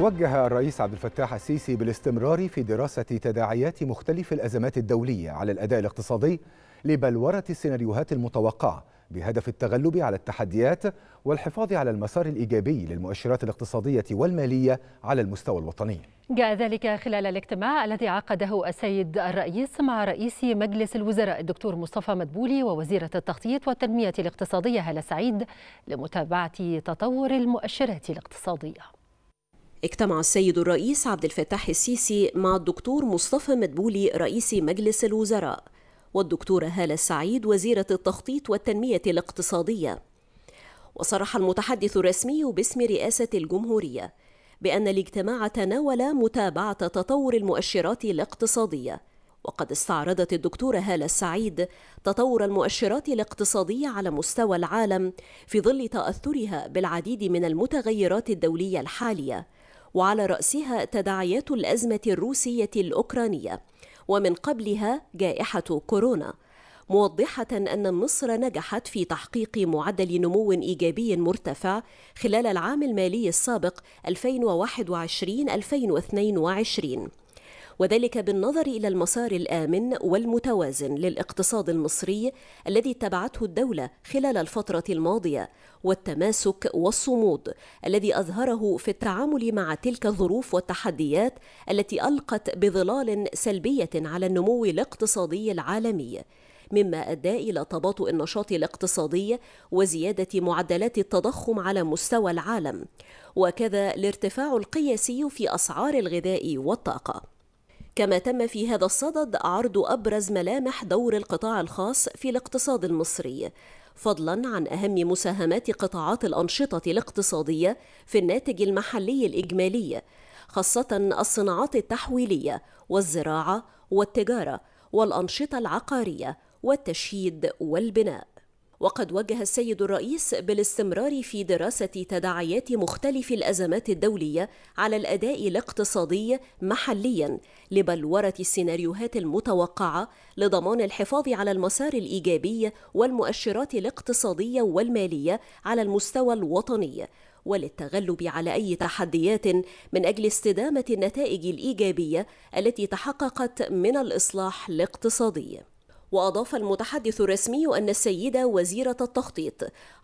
وجه الرئيس عبد الفتاح السيسي بالاستمرار في دراسة تداعيات مختلف الأزمات الدولية على الأداء الاقتصادي لبلورة السيناريوهات المتوقعة بهدف التغلب على التحديات والحفاظ على المسار الإيجابي للمؤشرات الاقتصادية والمالية على المستوى الوطني جاء ذلك خلال الاجتماع الذي عقده السيد الرئيس مع رئيس مجلس الوزراء الدكتور مصطفى مدبولي ووزيرة التخطيط والتنمية الاقتصادية هالة سعيد لمتابعة تطور المؤشرات الاقتصادية اجتمع السيد الرئيس عبد الفتاح السيسي مع الدكتور مصطفى مدبولي رئيس مجلس الوزراء والدكتورة هالة السعيد وزيرة التخطيط والتنمية الاقتصادية وصرح المتحدث الرسمي باسم رئاسة الجمهورية بأن الاجتماع تناول متابعة تطور المؤشرات الاقتصادية وقد استعرضت الدكتورة هالة السعيد تطور المؤشرات الاقتصادية على مستوى العالم في ظل تأثرها بالعديد من المتغيرات الدولية الحالية وعلى رأسها تداعيات الأزمة الروسية الأوكرانية ومن قبلها جائحة كورونا موضحة أن مصر نجحت في تحقيق معدل نمو إيجابي مرتفع خلال العام المالي السابق 2021-2022 وذلك بالنظر إلى المسار الآمن والمتوازن للاقتصاد المصري الذي اتبعته الدولة خلال الفترة الماضية والتماسك والصمود الذي أظهره في التعامل مع تلك الظروف والتحديات التي ألقت بظلال سلبية على النمو الاقتصادي العالمي مما أدى إلى تباطؤ النشاط الاقتصادي وزيادة معدلات التضخم على مستوى العالم وكذا الارتفاع القياسي في أسعار الغذاء والطاقة كما تم في هذا الصدد عرض أبرز ملامح دور القطاع الخاص في الاقتصاد المصري فضلا عن أهم مساهمات قطاعات الأنشطة الاقتصادية في الناتج المحلي الإجمالي خاصة الصناعات التحويلية والزراعة والتجارة والأنشطة العقارية والتشييد والبناء وقد وجه السيد الرئيس بالاستمرار في دراسة تداعيات مختلف الأزمات الدولية على الأداء الاقتصادي محليا لبلورة السيناريوهات المتوقعة لضمان الحفاظ على المسار الإيجابي والمؤشرات الاقتصادية والمالية على المستوى الوطني وللتغلب على اي تحديات من اجل استدامه النتائج الايجابيه التي تحققت من الاصلاح الاقتصادي وأضاف المتحدث الرسمي أن السيدة وزيرة التخطيط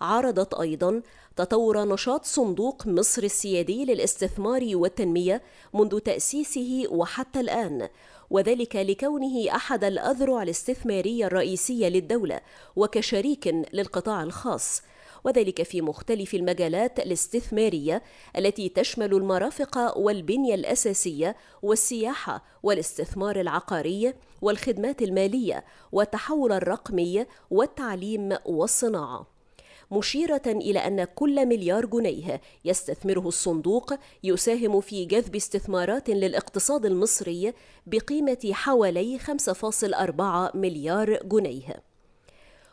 عرضت أيضا تطور نشاط صندوق مصر السيادي للاستثمار والتنمية منذ تأسيسه وحتى الآن وذلك لكونه أحد الأذرع الاستثمارية الرئيسية للدولة وكشريك للقطاع الخاص وذلك في مختلف المجالات الاستثمارية التي تشمل المرافق والبنية الأساسية والسياحة والاستثمار العقاري والخدمات المالية والتحول الرقمي والتعليم والصناعة. مشيرة إلى أن كل مليار جنيه يستثمره الصندوق يساهم في جذب استثمارات للاقتصاد المصري بقيمة حوالي 5.4 مليار جنيه.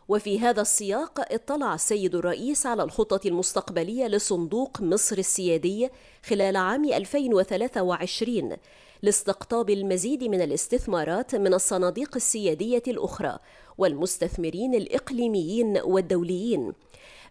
وفي هذا السياق اطلع السيد الرئيس على الخطط المستقبلية لصندوق مصر السيادي خلال عام 2023 لاستقطاب المزيد من الاستثمارات من الصناديق السيادية الأخرى والمستثمرين الإقليميين والدوليين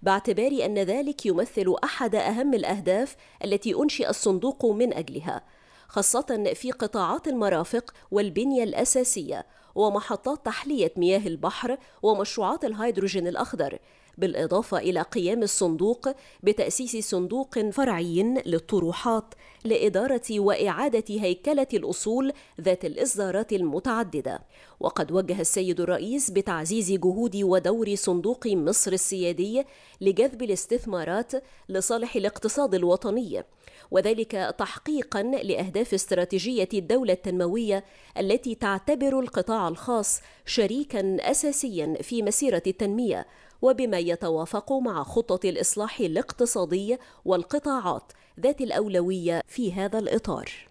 باعتبار أن ذلك يمثل أحد أهم الأهداف التي أنشئ الصندوق من أجلها خاصة في قطاعات المرافق والبنية الأساسية ومحطات تحلية مياه البحر ومشروعات الهيدروجين الأخضر بالإضافة إلى قيام الصندوق بتأسيس صندوق فرعي للطروحات لإدارة وإعادة هيكلة الأصول ذات الإصدارات المتعددة وقد وجه السيد الرئيس بتعزيز جهود ودور صندوق مصر السيادي لجذب الاستثمارات لصالح الاقتصاد الوطني وذلك تحقيقا لاهداف استراتيجيه الدوله التنمويه التي تعتبر القطاع الخاص شريكا اساسيا في مسيره التنميه وبما يتوافق مع خطه الاصلاح الاقتصادي والقطاعات ذات الاولويه في هذا الاطار